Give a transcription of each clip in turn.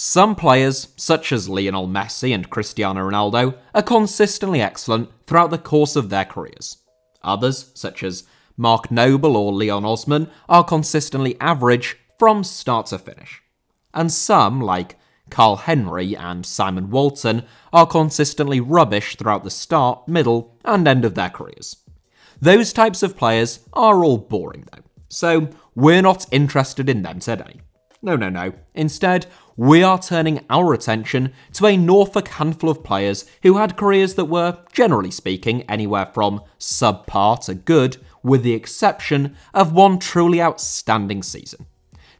Some players, such as Lionel Messi and Cristiano Ronaldo, are consistently excellent throughout the course of their careers. Others, such as Mark Noble or Leon Osman, are consistently average from start to finish. And some, like Carl Henry and Simon Walton, are consistently rubbish throughout the start, middle, and end of their careers. Those types of players are all boring though, so we're not interested in them today. No, no, no. Instead, we are turning our attention to a Norfolk handful of players who had careers that were, generally speaking, anywhere from subpar to good, with the exception of one truly outstanding season.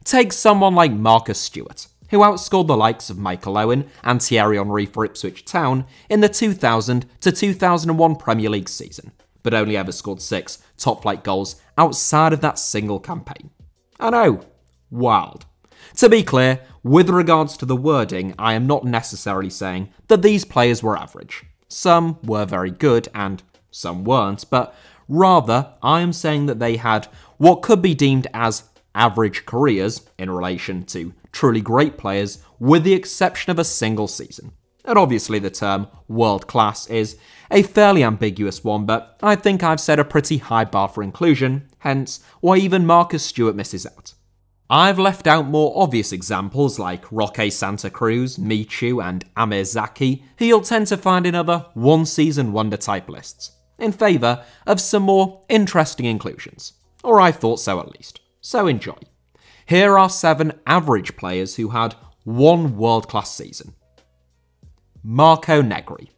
Take someone like Marcus Stewart, who outscored the likes of Michael Owen and Thierry Henry for Ipswich Town in the 2000 to 2001 Premier League season, but only ever scored six top flight goals outside of that single campaign. I know, wild. To be clear, with regards to the wording, I am not necessarily saying that these players were average. Some were very good and some weren't, but rather I am saying that they had what could be deemed as average careers in relation to truly great players, with the exception of a single season. And obviously, the term world class is a fairly ambiguous one, but I think I've set a pretty high bar for inclusion, hence why even Marcus Stewart misses out. I've left out more obvious examples like Roque Santa Cruz, Michu, and Amezaki, who you'll tend to find in other one season wonder type lists, in favour of some more interesting inclusions. Or I thought so at least. So enjoy. Here are seven average players who had one world class season. Marco Negri.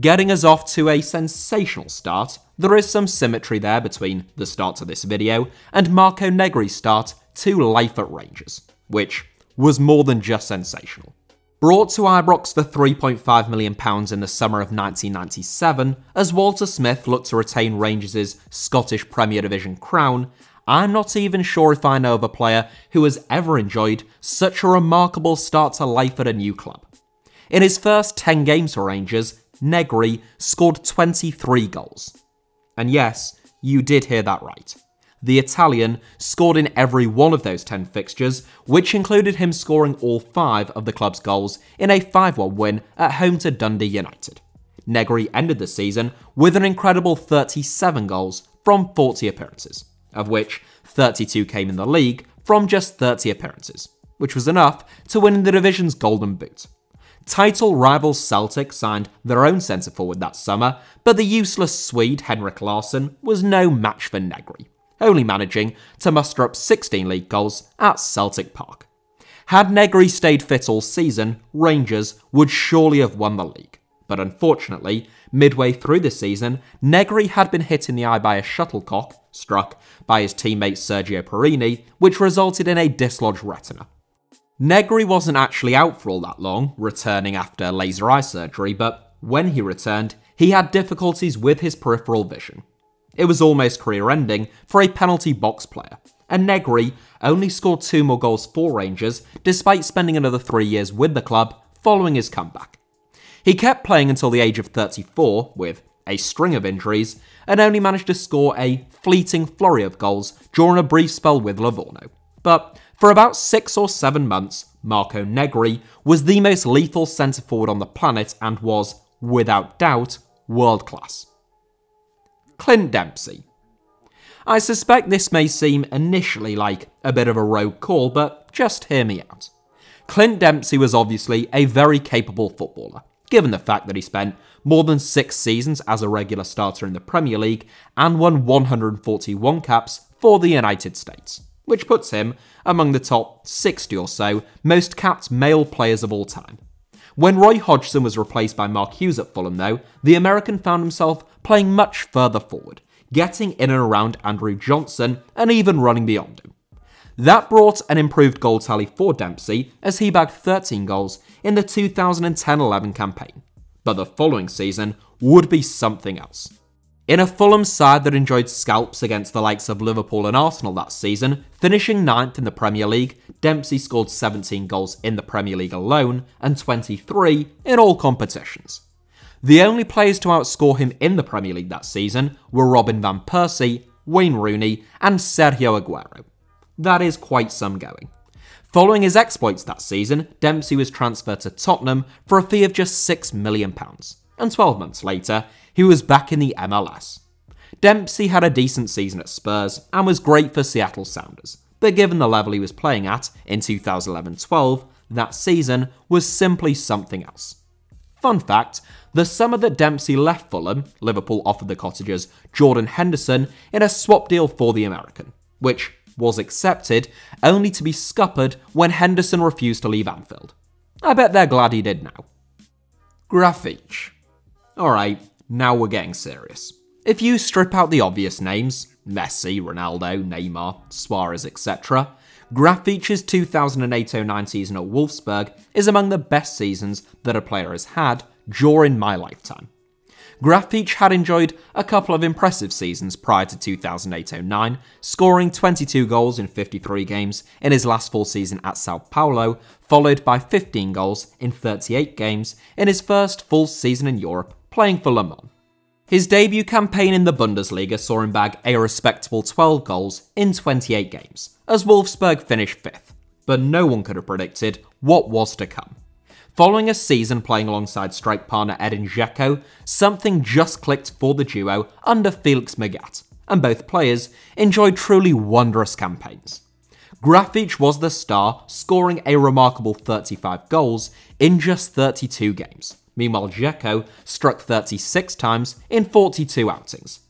Getting us off to a sensational start there is some symmetry there between the start to this video and Marco Negri's start to life at Rangers, which was more than just sensational. Brought to Ibrox for £3.5 million in the summer of 1997, as Walter Smith looked to retain Rangers' Scottish Premier Division crown, I'm not even sure if I know of a player who has ever enjoyed such a remarkable start to life at a new club. In his first 10 games for Rangers, Negri scored 23 goals. And yes, you did hear that right. The Italian scored in every one of those 10 fixtures, which included him scoring all five of the club's goals in a 5 1 win at home to Dundee United. Negri ended the season with an incredible 37 goals from 40 appearances, of which 32 came in the league from just 30 appearances, which was enough to win the division's Golden Boot. Title rivals Celtic signed their own centre forward that summer, but the useless Swede Henrik Larsson was no match for Negri, only managing to muster up 16 league goals at Celtic Park. Had Negri stayed fit all season, Rangers would surely have won the league. But unfortunately, midway through the season, Negri had been hit in the eye by a shuttlecock struck by his teammate Sergio Perini, which resulted in a dislodged retina. Negri wasn't actually out for all that long, returning after laser eye surgery, but when he returned, he had difficulties with his peripheral vision. It was almost career ending for a penalty box player, and Negri only scored two more goals for Rangers despite spending another three years with the club following his comeback. He kept playing until the age of 34 with a string of injuries and only managed to score a fleeting flurry of goals during a brief spell with Livorno. But for about six or seven months, Marco Negri was the most lethal centre forward on the planet and was, without doubt, world class. Clint Dempsey. I suspect this may seem initially like a bit of a rogue call, but just hear me out. Clint Dempsey was obviously a very capable footballer, given the fact that he spent more than six seasons as a regular starter in the Premier League and won 141 caps for the United States which puts him among the top 60 or so most capped male players of all time. When Roy Hodgson was replaced by Mark Hughes at Fulham, though, the American found himself playing much further forward, getting in and around Andrew Johnson and even running beyond him. That brought an improved goal tally for Dempsey as he bagged 13 goals in the 2010 11 campaign. But the following season would be something else in a Fulham side that enjoyed scalps against the likes of Liverpool and Arsenal that season, finishing ninth in the Premier League, Dempsey scored 17 goals in the Premier League alone and 23 in all competitions. The only players to outscore him in the Premier League that season were Robin Van Persie, Wayne Rooney, and Sergio Aguero. That is quite some going. Following his exploits that season, Dempsey was transferred to Tottenham for a fee of just £6 million, and 12 months later, he was back in the MLS. Dempsey had a decent season at Spurs and was great for Seattle Sounders, but given the level he was playing at in 2011 12, that season was simply something else. Fun fact the summer that Dempsey left Fulham, Liverpool offered the Cottagers Jordan Henderson in a swap deal for the American, which was accepted, only to be scuppered when Henderson refused to leave Anfield. I bet they're glad he did now. Grafich. Alright, now we're getting serious. If you strip out the obvious names, Messi, Ronaldo, Neymar, Suarez, etc., Graffich's 2008-09 season at Wolfsburg is among the best seasons that a player has had during my lifetime. Grafich had enjoyed a couple of impressive seasons prior to 2008-09, scoring 22 goals in 53 games in his last full season at Sao Paulo, followed by 15 goals in 38 games in his first full season in Europe playing for Le Mans. His debut campaign in the Bundesliga saw him bag a respectable 12 goals in 28 games, as Wolfsburg finished 5th, but no one could have predicted what was to come. Following a season playing alongside strike partner Edin Dzeko, something just clicked for the duo under Felix Magat, and both players enjoyed truly wondrous campaigns. Grafich was the star, scoring a remarkable 35 goals in just 32 games, Meanwhile, Dzeko struck 36 times in 42 outings.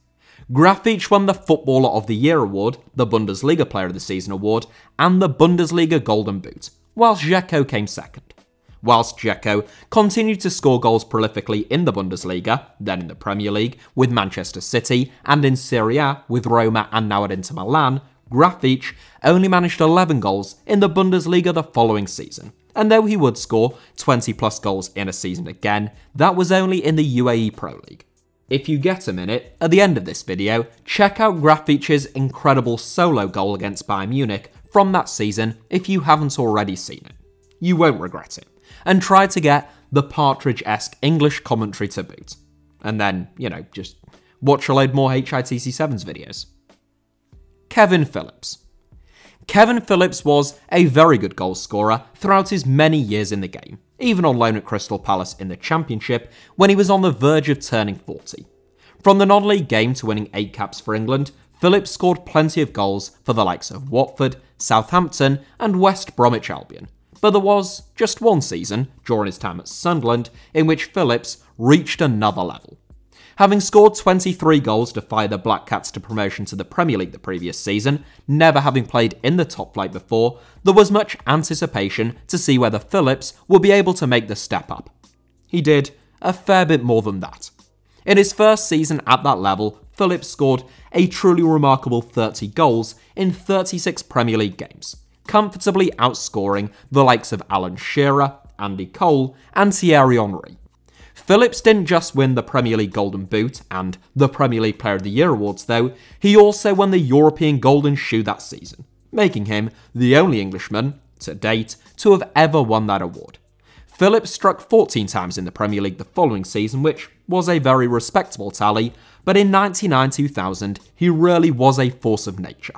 Grafitsch won the Footballer of the Year award, the Bundesliga Player of the Season award, and the Bundesliga Golden Boot, whilst Dzeko came second. Whilst Dzeko continued to score goals prolifically in the Bundesliga, then in the Premier League with Manchester City, and in Serie A with Roma and now at Inter Milan, Grafitsch only managed 11 goals in the Bundesliga the following season, and though he would score 20 plus goals in a season again, that was only in the UAE Pro League. If you get a minute, at the end of this video, check out Grafich's incredible solo goal against Bayern Munich from that season if you haven't already seen it. You won't regret it. And try to get the Partridge-esque English commentary to boot. And then, you know, just watch a load more HITC7's videos. Kevin Phillips. Kevin Phillips was a very good goalscorer throughout his many years in the game, even on loan at Crystal Palace in the Championship when he was on the verge of turning 40. From the non league game to winning 8 caps for England, Phillips scored plenty of goals for the likes of Watford, Southampton, and West Bromwich Albion. But there was just one season, during his time at Sunderland, in which Phillips reached another level having scored 23 goals to fire the Black Cats to promotion to the Premier League the previous season, never having played in the top flight before, there was much anticipation to see whether Phillips would be able to make the step up. He did a fair bit more than that. In his first season at that level, Phillips scored a truly remarkable 30 goals in 36 Premier League games, comfortably outscoring the likes of Alan Shearer, Andy Cole, and Thierry Henry. Phillips didn't just win the Premier League Golden Boot and the Premier League Player of the Year awards, though, he also won the European Golden Shoe that season, making him the only Englishman, to date, to have ever won that award. Phillips struck 14 times in the Premier League the following season, which was a very respectable tally, but in 99 2000, he really was a force of nature.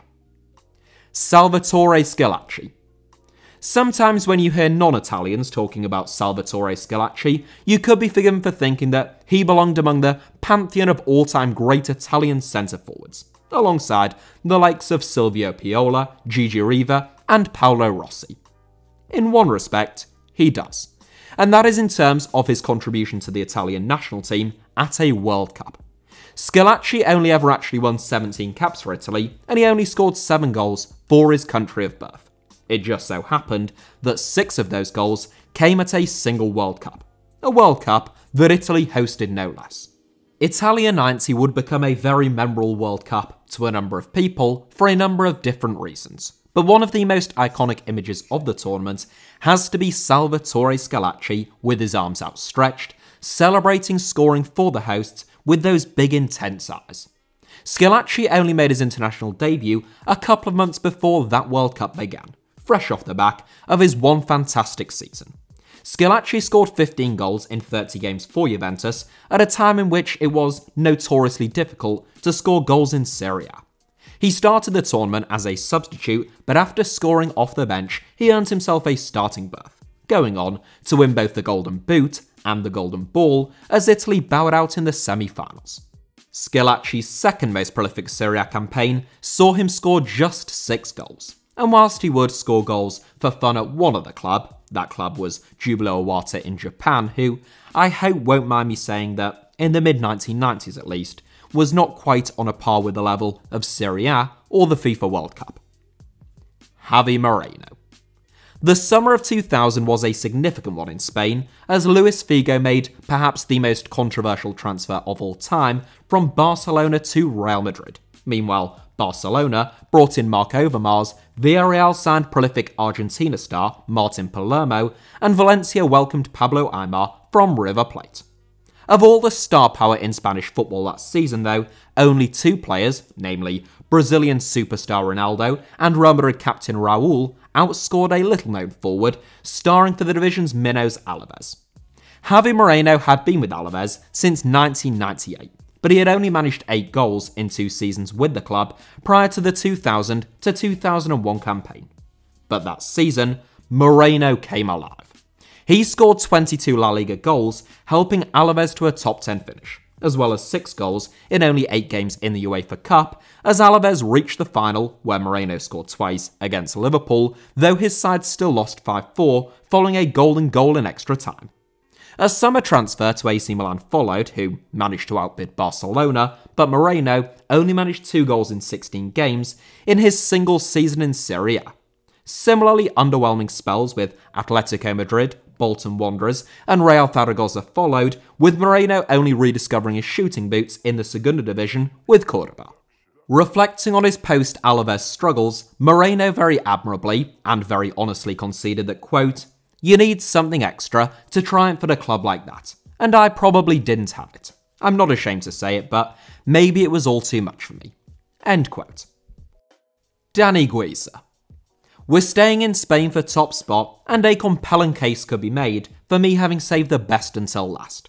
Salvatore Scalacci, Sometimes when you hear non-Italians talking about Salvatore Scalacci, you could be forgiven for thinking that he belonged among the pantheon of all-time great Italian centre-forwards, alongside the likes of Silvio Piola, Gigi Riva, and Paolo Rossi. In one respect, he does, and that is in terms of his contribution to the Italian national team at a World Cup. Scalacci only ever actually won 17 caps for Italy, and he only scored 7 goals for his country of birth. It just so happened that six of those goals came at a single World Cup, a World Cup that Italy hosted no less. Italia 90 would become a very memorable World Cup to a number of people for a number of different reasons, but one of the most iconic images of the tournament has to be Salvatore Scalacci with his arms outstretched, celebrating scoring for the hosts with those big intense eyes. Scalacci only made his international debut a couple of months before that World Cup began, fresh off the back of his one fantastic season. Scalacci scored 15 goals in 30 games for Juventus at a time in which it was notoriously difficult to score goals in Serie A. He started the tournament as a substitute, but after scoring off the bench, he earned himself a starting berth, going on to win both the Golden Boot and the Golden Ball as Italy bowed out in the semi-finals. Scalacci's second most prolific Serie A campaign saw him score just six goals. And whilst he would score goals for fun at one other club, that club was Jubilo Iwata in Japan, who I hope won't mind me saying that, in the mid 1990s at least, was not quite on a par with the level of Serie A or the FIFA World Cup. Javi Moreno. The summer of 2000 was a significant one in Spain, as Luis Figo made perhaps the most controversial transfer of all time from Barcelona to Real Madrid. Meanwhile, Barcelona brought in Mark Overmars, Villarreal signed prolific Argentina star Martin Palermo, and Valencia welcomed Pablo Aymar from River Plate. Of all the star power in Spanish football that season, though, only two players, namely Brazilian superstar Ronaldo and Real Madrid captain Raul, outscored a little known forward, starring for the division's minnows Alaves. Javi Moreno had been with Alaves since 1998, but he had only managed 8 goals in two seasons with the club prior to the 2000 to 2001 campaign. But that season, Moreno came alive. He scored 22 La Liga goals, helping Alaves to a top 10 finish, as well as 6 goals in only 8 games in the UEFA Cup, as Alaves reached the final where Moreno scored twice against Liverpool, though his side still lost 5 4 following a golden goal in extra time. A summer transfer to AC Milan followed, who managed to outbid Barcelona, but Moreno only managed two goals in 16 games in his single season in Serie A. Similarly, underwhelming spells with Atletico Madrid, Bolton Wanderers, and Real Zaragoza followed, with Moreno only rediscovering his shooting boots in the Segunda Division with Cordoba. Reflecting on his post Alaves struggles, Moreno very admirably and very honestly conceded that, quote, you need something extra to triumph at a club like that, and I probably didn't have it. I'm not ashamed to say it, but maybe it was all too much for me. End quote. Danny Guisa. We're staying in Spain for top spot, and a compelling case could be made for me having saved the best until last.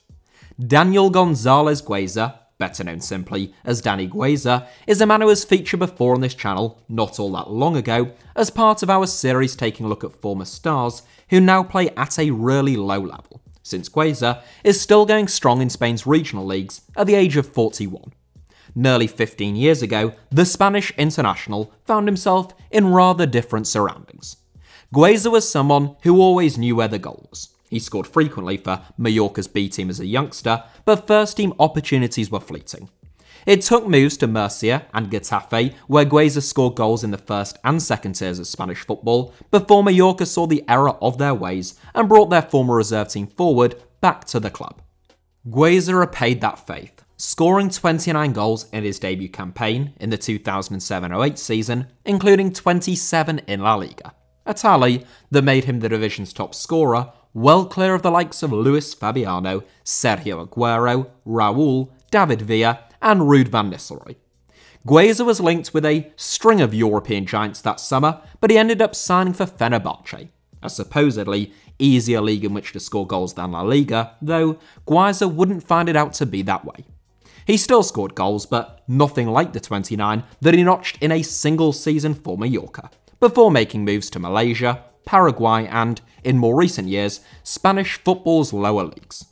Daniel Gonzalez Guisa better known simply as Danny Guaza, is a man who has featured before on this channel not all that long ago as part of our series taking a look at former stars who now play at a really low level, since Guaza is still going strong in Spain's regional leagues at the age of 41. Nearly 15 years ago, the Spanish international found himself in rather different surroundings. Guaza was someone who always knew where the goal was. He scored frequently for Mallorca's B team as a youngster, but first team opportunities were fleeting. It took moves to Murcia and Getafe, where Gueza scored goals in the first and second tiers of Spanish football, before Mallorca saw the error of their ways and brought their former reserve team forward back to the club. Gueza repaid that faith, scoring 29 goals in his debut campaign in the 2007-08 season, including 27 in La Liga, a tally that made him the division's top scorer well clear of the likes of Luis Fabiano, Sergio Aguero, Raul, David Villa, and Ruud van Nistelrooy. Gueza was linked with a string of European giants that summer, but he ended up signing for Fenerbahce, a supposedly easier league in which to score goals than La Liga, though Gueza wouldn't find it out to be that way. He still scored goals, but nothing like the 29 that he notched in a single season for Mallorca, before making moves to Malaysia, Paraguay, and, in more recent years, Spanish football's lower leagues.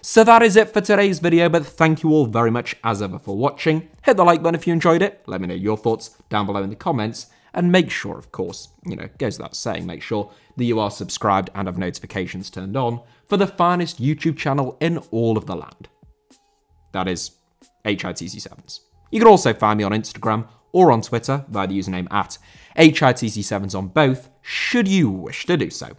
So that is it for today's video, but thank you all very much as ever for watching. Hit the like button if you enjoyed it, let me know your thoughts down below in the comments, and make sure, of course, you know, goes without saying, make sure that you are subscribed and have notifications turned on for the finest YouTube channel in all of the land. That is HITC7s. You can also find me on Instagram or on Twitter via the username at HITC7s on both, should you wish to do so.